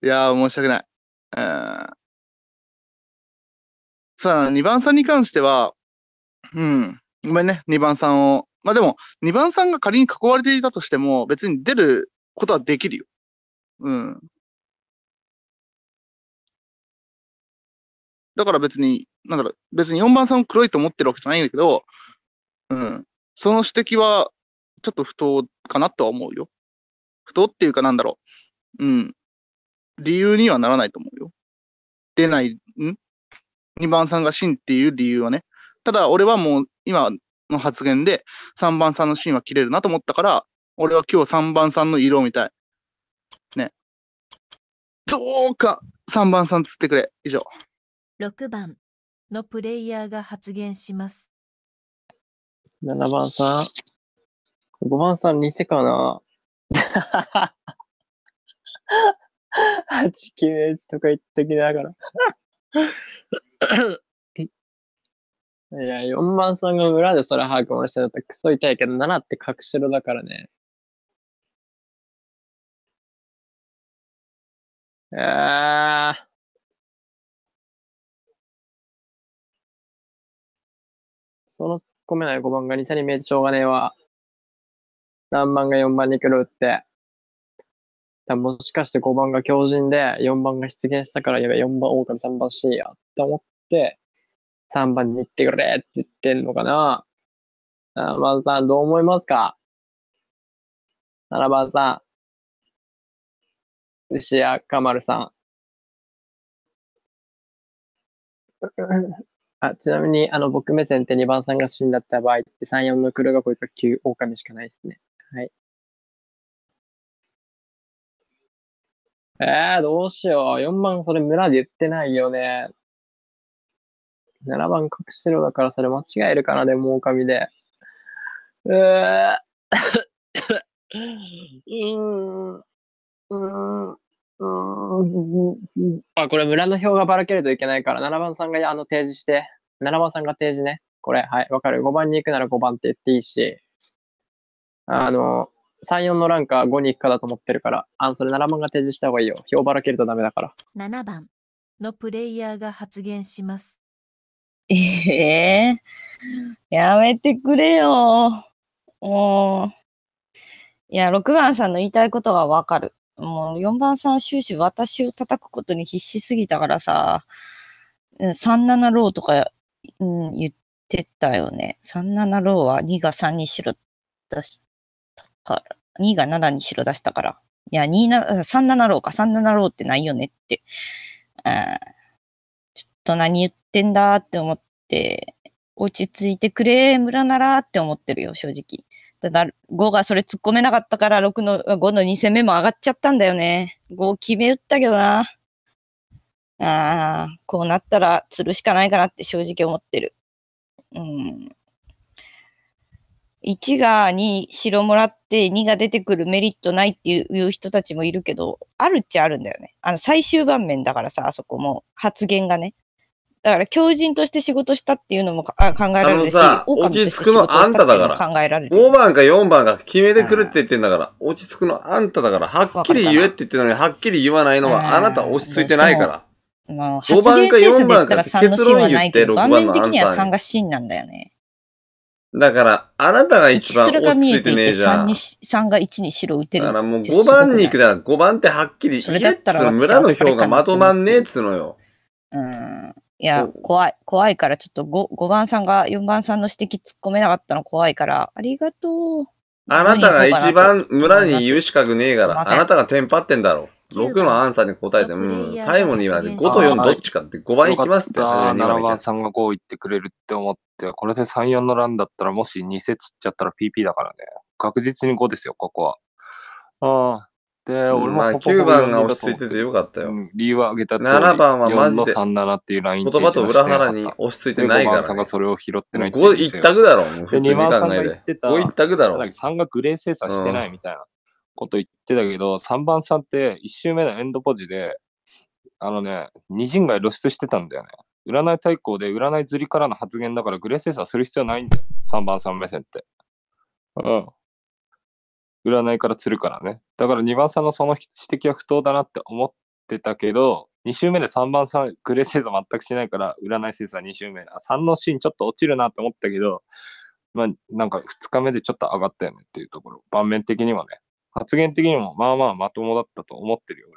いや、申し訳ない。うん。さあ、2番さんに関しては、うん。ごめんね、2番さんを。まあでも、2番さんが仮に囲われていたとしても、別に出ることはできるよ。うん。だから別に、なんだろ別に4番さん黒いと思ってるわけじゃないんだけど、うん、その指摘はちょっと不当かなとは思うよ。不当っていうかなんだろう、うん、理由にはならないと思うよ。出ない、ん ?2 番さんが芯っていう理由はね。ただ俺はもう今の発言で3番さんの芯は切れるなと思ったから、俺は今日3番さんの色を見たい。ね。どうか3番さんつってくれ。以上。6番のプレイヤーが発言します。7番さん。5番さん偽かな ?8、9とか言っときながらいや、4番さんが村で空把握もしてたらクソ痛いけど、7って隠しろだからね。ああ。その突っ込めない5番が2社に見えてしょうがねえわ。何番が4番に来るって。だもしかして5番が強靭で、4番が出現したから、やべ、4番狼、3番 C や、って思って、3番に行ってくれって言ってんのかな。7番さん、どう思いますか ?7 番さん。牛屋かまるさん。(laughs) あ、ちなみに、あの、僕目線って2番さんが死んだった場合って、3、4の黒がこれか9、狼しかないですね。はい。えー、どうしよう。4番それ村で言ってないよね。7番隠しろだからそれ間違えるかな、でも狼で。うー、うーん、うーん。あ、これ村の表がばらけるといけないから、7番さんがあの提示して、7番さんが提示ね。これ、はい、わかる。5番に行くなら5番って言っていいし、あの、3、4のランか5に行くかだと思ってるから、あの、それ7番が提示した方がいいよ。表ばらけるとダメだから。7番のプレイヤーが発言します。ええー、やめてくれよ。もう。いや、6番さんの言いたいことはわかる。もう4番さん終始私を叩くことに必死すぎたからさ、37ローとか、うん、言ってたよね。37ローは2が3にしろ出したから、2が7にしろ出したから。いや、37ローか、37ローってないよねって。うん、ちょっと何言ってんだって思って、落ち着いてくれ、村ならって思ってるよ、正直。5がそれ突っ込めなかったから6の5の2戦目も上がっちゃったんだよね。5決め打ったけどな。ああ、こうなったら釣るしかないかなって正直思ってる。うん。1が2白もらって2が出てくるメリットないっていう人たちもいるけど、あるっちゃあるんだよね。あの最終盤面だからさ、あそこも発言がね。だから狂人として仕事したっていうのもあ考えられるし、あのさ、落ち着くのあんただから。考えられる。5番か4番が決めてくるって言ってんだから、落ち着くのあんただから、はっきり言えって言ってるのに、はっきり言わないのはあなた落ち着いてないから。ま5番か4番か結論言って、6番のあが真なんだよね。だから、あなたが一番落ち着いてねえじゃん。三が一に白打てる。だからもう5番に行くだら、5番ってはっきり言えっつうの、村の票がまとまんねえっつうのよ。うん。いや、怖い、怖いから、ちょっと 5, 5番さんが4番さんの指摘突っ込めなかったの怖いから、ありがとう。あなたが一番村に言う資格ねえから、あなたがテンパってんだろ。6のアンサーに答えて、うん、最後には5と4どっちかって5番いきますって。7番さんが5言ってくれるって思って、これで3、4のランだったら、もし2節っちゃったら PP だからね。確実に5ですよ、ここは。ああ、で、俺もまあ、9番が落ち着いててよかったよ。理由は挙げた通り7番はマジで言葉と裏腹に落ち着いてないから、5番ねそれを拾ってないっていう5一択だろ、普通に2番考がえ言ってた、5 1択だろ。3がグレー精査してないみたいなこと言ってたけど、3番さんって1周目のエンドポジで、あのね、二人街露出してたんだよね。占い対抗で占い釣りからの発言だからグレー精査する必要ないんだよ。3番さん目線って。うん。占いから釣るからね。だから2番さんのその指摘は不当だなって思ってたけど、2周目で3番さん、グレー星座全くしないから、占い星座2周目。3のシーンちょっと落ちるなって思ったけど、まあ、なんか2日目でちょっと上がったよねっていうところ。盤面的にもね。発言的にも、まあまあまともだったと思ってるよ、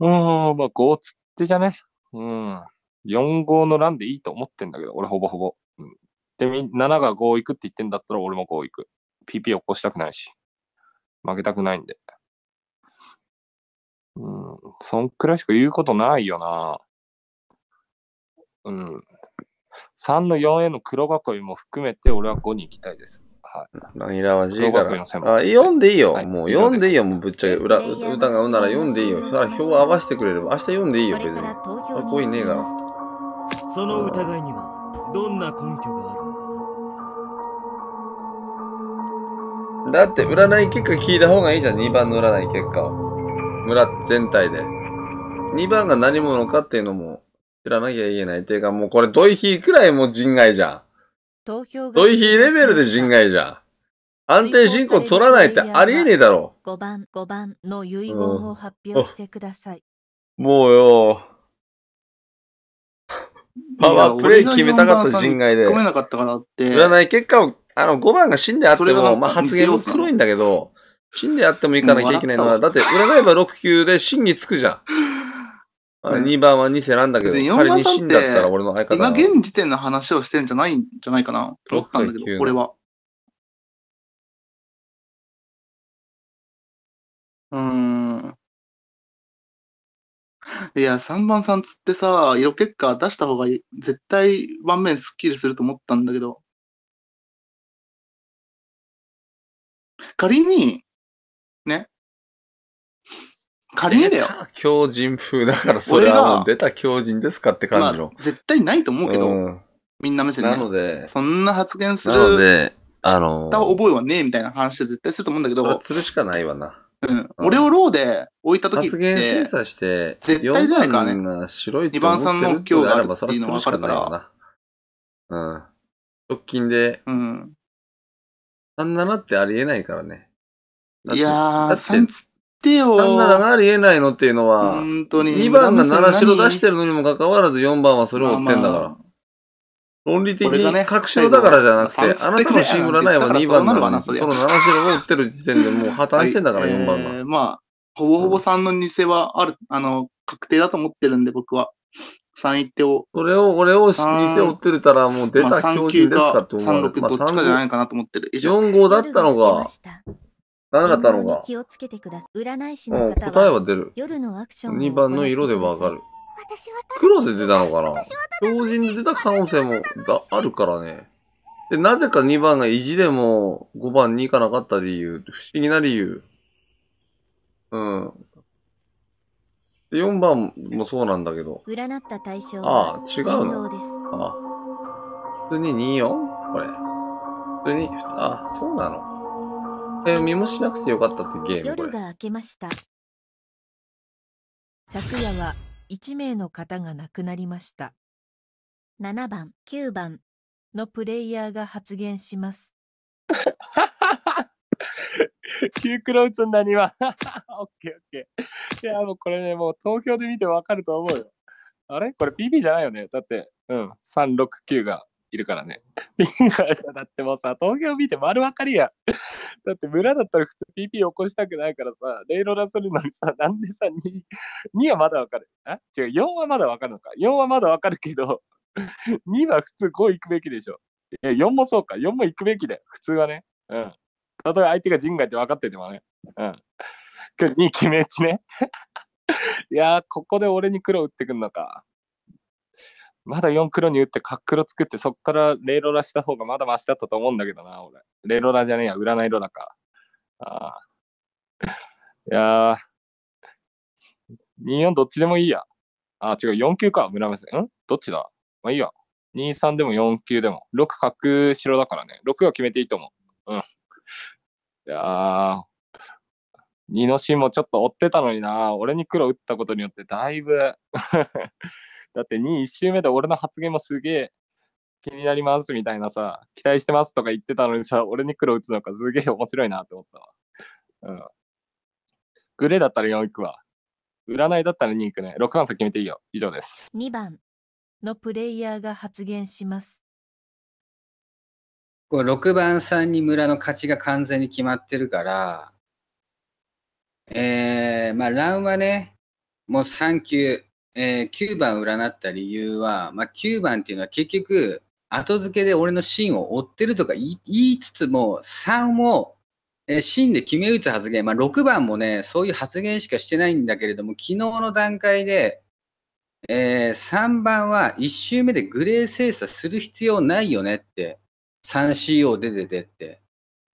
俺は。うーん、まあ5つってじゃね。うん。4号の欄でいいと思ってんだけど、俺ほぼほぼ。うん、で、7が5行くって言ってんだったら俺も5行く。PP 起こしたくないし、負けたくないんで。うん、そんくらいしか言うことないよな。うん。3の4への黒囲いも含めて、俺は5に行きたいです。はい。紛らわから。あ、4でいいよ。はい、もう読んでいいよ。もうぶっちゃけ。裏、歌がうなら読んでいいよ。さあ、表合わせてくれれば。明日読んでいいよ、別に。あ、恋ねえが。その疑いには、どんな根拠があるだって占い結果聞いた方がいいじゃん、2番の占い結果を。村全体で。2番が何者かっていうのも知らなきゃいけない。っていうかもうこれ土井ヒーくらいもう人外じゃん。土井ヒーレベルで人外じゃん。安定進行取らないってありえねえだろ。5番、5番の遺言を発表してください。うん、もうよ。パワープレイ決めたかった人外で。占い結果をあの、5番が死んであっても、まあ発言も黒いんだけど、死んであっても行かなきゃいけないのは、だって返えば6級で真につくじゃん。あ2番は2世なんだけど、仮に死んだったら俺の相方今現時点の話をしてんじゃないんじゃないかなと思ったんだけど、俺は。うん。いや、3番さんつってさ、色結果出した方が絶対盤面スッキリすると思ったんだけど。仮に、ね。仮にだよ。強人風だから、それはもう出た強人ですかって感じの。まあ、絶対ないと思うけど、うん、みんな目線で、ね、なので、そんな発言する。なので、あのー、た覚えはねえみたいな話で絶対すると思うんだけど。するしかないわな。うん、俺をローで置いた時って、発言審査して、絶対じゃないからね。二番さんの今日があるっていうの分かるから。うん。直近で、うん。37ってありえないからね。いやー、だってつってよ37がありえないのっていうのは、本当に。2番が7白出してるのにもかかわらず4番はそれを追ってんだから。まあま論理的にね確白だからじゃなくて、あなたのシームラナイは2番なのに、その7白を追ってる時点でもう破綻してんだから4番が。えーまあ、ほぼほぼ3の偽はある、あの、確定だと思ってるんで、僕は。三一手を。それを、俺を偽手を打ってるたら、もう出た標人ですかって思う。まあ、三6どっちかじゃないかなと思ってる。四五だったのが、何だったのが、気をつけてください占い師の答えは出る。夜のアクション番の色でわかる。黒で出たのかな標人で出た可能性もがあるからね。で、なぜか二番が意地でも五番に行かなかった理由、不思議な理由。うん。4番もそうなんだけど。占った対象ああ、違うの。ああ。普通に 24? これ。普通に、あ、そうなの。え、見もしなくてよかったってゲーム夜が明けました。昨夜は1名の方が亡くなりました。7番、9番のプレイヤーが発言します。(laughs) (laughs) 急クロ打つんだ、には。オッケーオッケー。いや、もうこれね、もう東京で見てわかると思うよ。あれこれ PB じゃないよね。だって、うん、369がいるからね。(laughs) だってもうさ、東京見て丸分かりや。だって村だったら普通 PP 起こしたくないからさ、レイロラするのにさ、(laughs) なんでさ、2, 2はまだ分かる。あ違う、4はまだ分かるのか。4はまだ分かるけど、2は普通5行くべきでしょ。え、4もそうか、4も行くべきだよ、普通はね。うん。例えば相手が人外って分かっててもね。うん。今日2決め打ちね。(laughs) いやー、ここで俺に黒打ってくんのか。まだ4黒に打って角黒作ってそっからレイロラした方がまだマシだったと思うんだけどな、俺。レイロラじゃねえや、占いロラか。ああ。いやー、24どっちでもいいや。あ、違う、4級か、村目線。んどっちだまあいいや。2、3でも4級でも。6角白だからね。6は決めていいと思う。うん。いや二の芯もちょっと追ってたのにな、俺に黒打ったことによってだいぶ (laughs) だって2、1周目で俺の発言もすげえ気になりますみたいなさ、期待してますとか言ってたのにさ、俺に黒打つのかすげえ (laughs) 面白いなって思ったわ。うん。グレーだったら4行くわ。占いだったら2行くね。6番先決めていいよ。以上です。2番のプレイヤーが発言します。こう6番さんに村の勝ちが完全に決まってるから、えー、まあ、ランはね、もう3球、えー、9番占った理由は、まあ、9番っていうのは結局、後付けで俺の芯を追ってるとか言いつつも、3を、芯で決め打つ発言、まあ、6番もね、そういう発言しかしてないんだけれども、昨日の段階で、えー、3番は1周目でグレー精査する必要ないよねって 3CO 出ててって。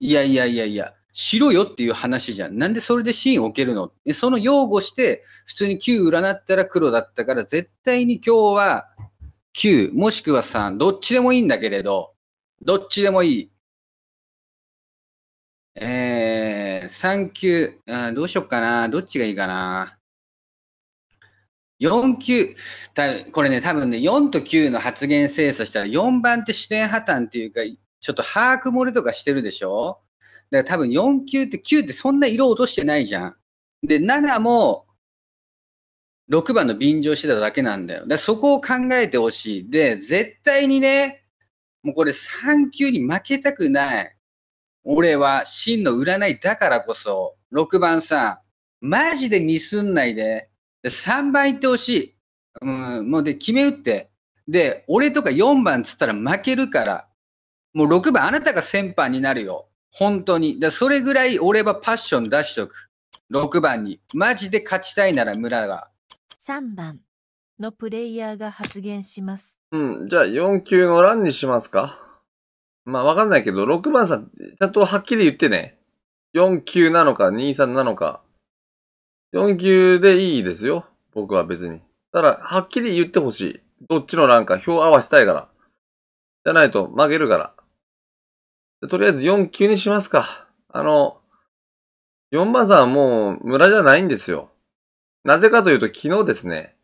いやいやいやいや、しろよっていう話じゃん。なんでそれでシーン置けるのその擁護して、普通に9占ったら黒だったから、絶対に今日は9、もしくは3、どっちでもいいんだけれど、どっちでもいい。えー、3級、あどうしよっかな。どっちがいいかな。4級たこれね、多分ね、4と9の発言精査したら、4番って視点破綻っていうか、ちょっと把握漏れとかしてるでしょだから多分4級って9ってそんな色落としてないじゃん。で、7も6番の便乗してただけなんだよ。だからそこを考えてほしい。で、絶対にね、もうこれ3級に負けたくない。俺は真の占いだからこそ、6番さん、マジでミスんないで、3番行ってほしい。うん、もうで、決め打って。で、俺とか4番つったら負けるから、もう6番、あなたが先輩になるよ。本当に。だそれぐらい俺はパッション出しとく。6番に。マジで勝ちたいなら村が。3番のプレイヤーが発言します。うん。じゃあ4級の欄にしますか。まあわかんないけど、6番さん、ちゃんとはっきり言ってね。4級なのか、23なのか。4級でいいですよ。僕は別に。ただ、はっきり言ってほしい。どっちの欄か表合わせたいから。じゃないと負けるから。とりあえず4級にしますか。あの、4番さんはもう村じゃないんですよ。なぜかというと昨日ですね、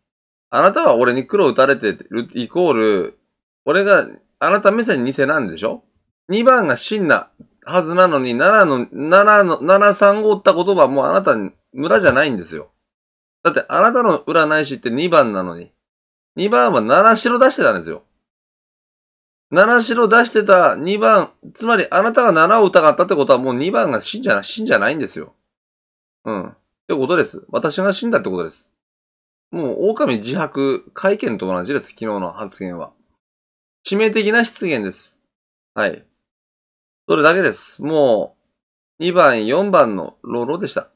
あなたは俺に黒打たれてるイコール、俺が、あなた目線偽なんでしょ ?2 番が真なはずなのに、7の、7の、7、3 5打った言葉はもうあなた村じゃないんですよ。だってあなたの占い師って2番なのに、2番は7白出してたんですよ。七白出してた二番、つまりあなたが七を疑ったってことはもう二番が死んじゃない、死んじゃないんですよ。うん。ってことです。私が死んだってことです。もう狼自白会見と同じです。昨日の発言は。致命的な失言です。はい。それだけです。もう、二番、四番のロロでした。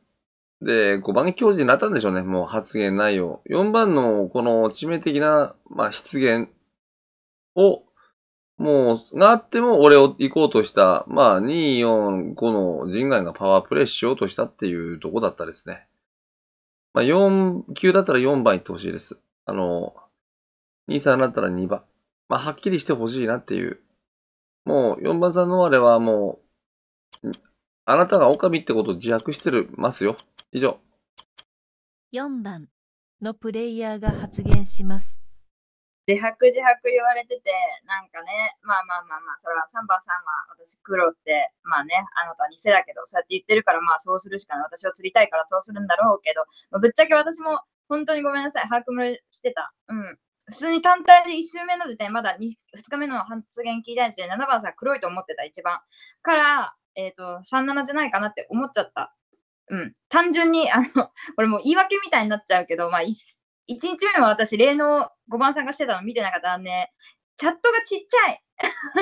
で、五番教授になったんでしょうね。もう発言内容。四番のこの致命的な、まあ、失言をもう、があっても俺を行こうとした、まあ、2、4、5の人外がパワープレイしようとしたっていうとこだったですね。まあ、4、9だったら4番行ってほしいです。あの、2、3だったら2番。まあ、はっきりしてほしいなっていう。もう、4番さんのあれはもう、あなたが狼ってことを自白してるますよ。以上。4番のプレイヤーが発言します。自白自白言われてて、なんかね、まあまあまあまあ、それサンバさんは私黒って、まあね、あなた偽だけど、そうやって言ってるから、まあそうするしかない。私を釣りたいからそうするんだろうけど、まあ、ぶっちゃけ私も本当にごめんなさい、把握もしてた。うん。普通に単体で1周目の時点、まだ 2, 2日目の発言聞いた時点、7番さん黒いと思ってた、一番。から、えっ、ー、と、37じゃないかなって思っちゃった。うん、単純にあのこれもう言い訳みたいになっちゃうけど、まあ、1日目は私、例の5番さんがしてたの見てなかったね。チャットがちっちゃい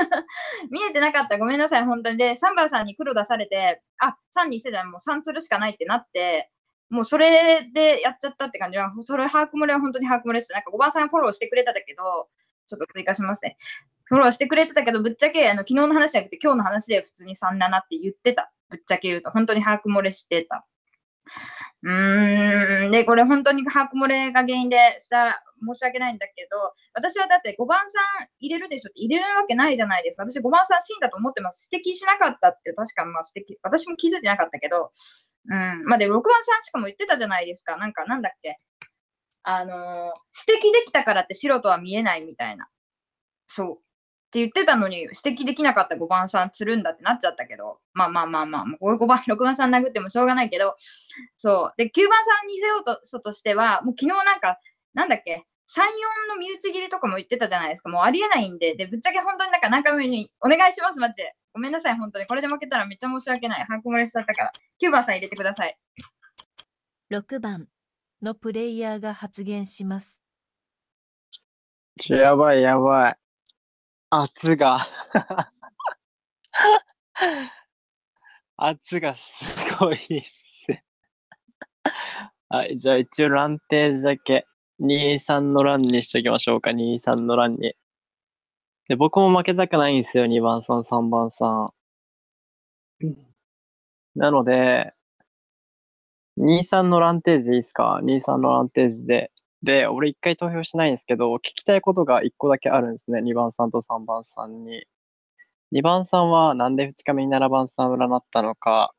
(laughs) 見えてなかった。ごめんなさい、本当に。で、サンバーさんに黒出されて、あ、3にしてたらもう3つるしかないってなって、もうそれでやっちゃったって感じは、それ、把握漏れは本当に把握漏れして、なんか5番さんフォローしてくれたんだけど、ちょっと追加しますね。フォローしてくれてたけど、ぶっちゃけ、あの、昨日の話じゃなくて、今日の話で普通に37って言ってた。ぶっちゃけ言うと、本当に把握漏れしてた。うーん。で、これ本当に把握漏れが原因でしたら申し訳ないんだけど、私はだって5番さん入れるでしょって入れるわけないじゃないですか。私5番さん死んだと思ってます。指摘しなかったって確かまあ指摘、私も気づいてなかったけど、うん。まあで、6番さんしかも言ってたじゃないですか。なんかなんだっけ。あのー、指摘できたからって素人は見えないみたいな。そう。って言ってたのに、指摘できなかった5番さんつるんだってなっちゃったけど、まあまあまあまあ、こういう5番、6 (laughs) 番さん殴ってもしょうがないけど、そう。で、9番さんにせようとそとしては、もう昨日なんか、なんだっけ、3、4の身内切りとかも言ってたじゃないですか。もうありえないんで、で、ぶっちゃけ本当になんか何回もに、お願いします、マジで。ごめんなさい、本当に。これで負けたらめっちゃ申し訳ない。ハンコ漏れしちゃったから。9番さん入れてください。6番のプレイヤーが発言します。やばいやばい。圧が圧がすごいっすはい、じゃあ一応ランテージだけ、23の欄にしときましょうか、23の欄に。で、僕も負けたくないんですよ、2番さん、3番さん。なので、23のランテージでいいですか ?23 のランテージで。で、俺一回投票してないんですけど、聞きたいことが一個だけあるんですね。2番さんと3番さんに。2番さんはなんで2日目に7番さん占ったのか、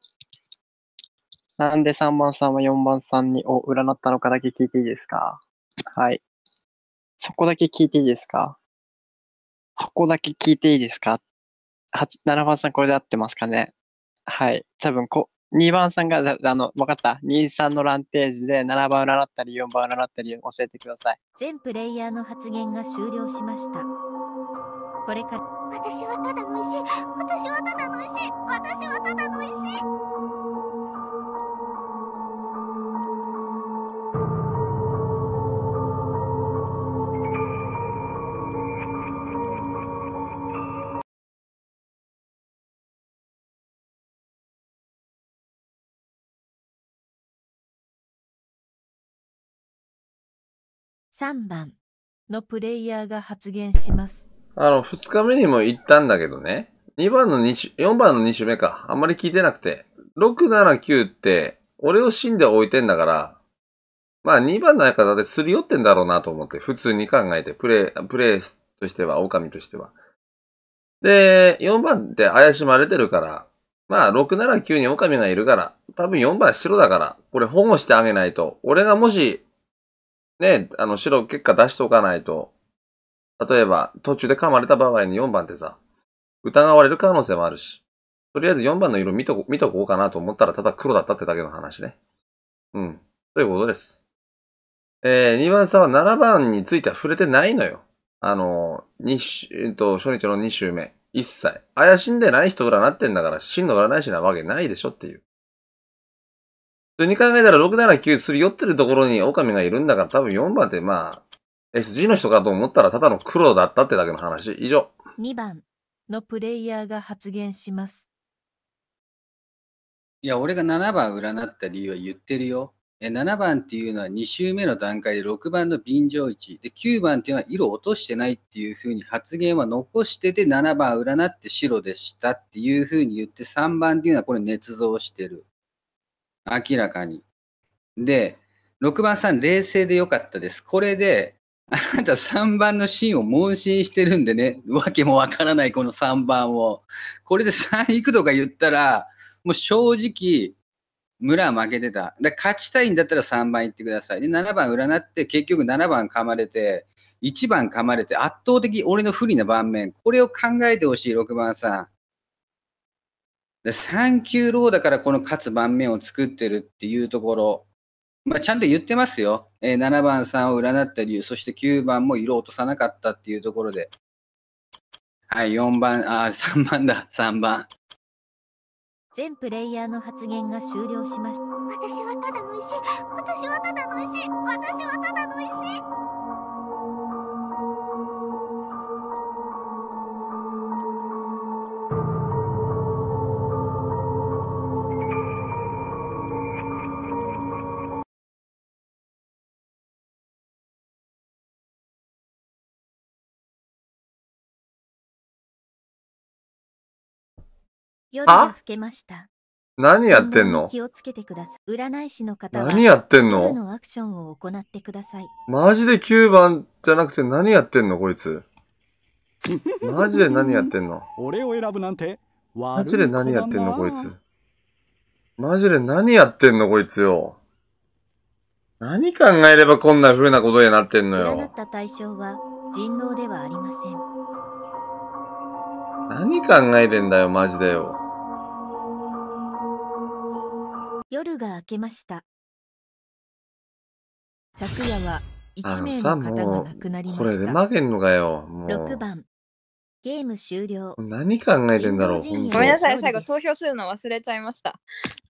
なんで3番さんは4番さんにを占ったのかだけ聞いていいですかはい。そこだけ聞いていいですかそこだけ聞いていいですか ?7 番さんこれで合ってますかねはい。多分こ、2番さんが、あの、わかった。2、3のランページで7番を習ったり4番を習ったり教えてください。全プレイヤーの発言が終了しました。これから。私はただの石。私はただの石。私はただの石。3番のプレイヤーが発言します。あの、2日目にも言ったんだけどね。2番の2種、4番の2種目か。あんまり聞いてなくて。6、7、9って、俺を死んで置いてんだから、まあ2番の相方ですり寄ってんだろうなと思って、普通に考えて、プレイ、プレイとしては、狼としては。で、4番って怪しまれてるから、まあ679に狼がいるから、多分4番白だから、これ保護してあげないと、俺がもしね、あの、白結果出しておかないと、例えば、途中で噛まれた場合に4番ってさ、疑われる可能性もあるし、とりあえず4番の色見と見とこうかなと思ったら、ただ黒だったってだけの話ね。うん。ということです。えー、2番さんは7番については触れてないのよ。あの、2週、えっと、初日の2週目。一切。怪しんでない人占ってんだから、真の占い師なわけないでしょっていう。普通に考えたら6、7、9、すり寄ってるところに狼がいるんだから、多分4番でまあ、SG の人かと思ったらただの黒だったってだけの話。以上。2番のプレイヤーが発言します。いや、俺が7番占った理由は言ってるよ。え7番っていうのは2周目の段階で6番の便乗位置で9番っていうのは色落としてないっていうふうに発言は残してて7番占って白でしたっていうふうに言って3番っていうのはこれ捏造してる明らかに。で、6番さん、冷静でよかったです。これで、あなた3番のシーンを問診してるんでね、わけもわからないこの3番を。これで3いくとか言ったら、もう正直、村は負けてた。だ勝ちたいんだったら3番いってください。で、7番占って、結局7番噛まれて、1番噛まれて、圧倒的俺の不利な盤面。これを考えてほしい、6番さん。で3級ローだからこの勝つ盤面を作ってるっていうところ、まあ、ちゃんと言ってますよ、えー、7番3を占った理由、そして9番も色を落とさなかったっていうところで、はい、4番、あ、3番だ、3番。全プレイヤーの発言が終了しました。私はただの石、私はただの石、私はただの石。夜が更けました。何やってんの気をつけてください。占い師の方は何やってんの夜のアクションを行ってください。マジで9番じゃなくて何やってんのこいつ。マジで何やってんの俺を選ぶなんてマジで何やってんのこいつ。マジで何やってんのこいつよ。何考えればこんな風なことになってんのよ。占った対象は人狼ではありません。何考えてんだよ、マジでよ。夜が明けました昨夜は1名の方が亡くなりましたこれで負けんのかよ六番ゲーム終了何考えてんだろうごめんなさい最後投票するの忘れちゃいました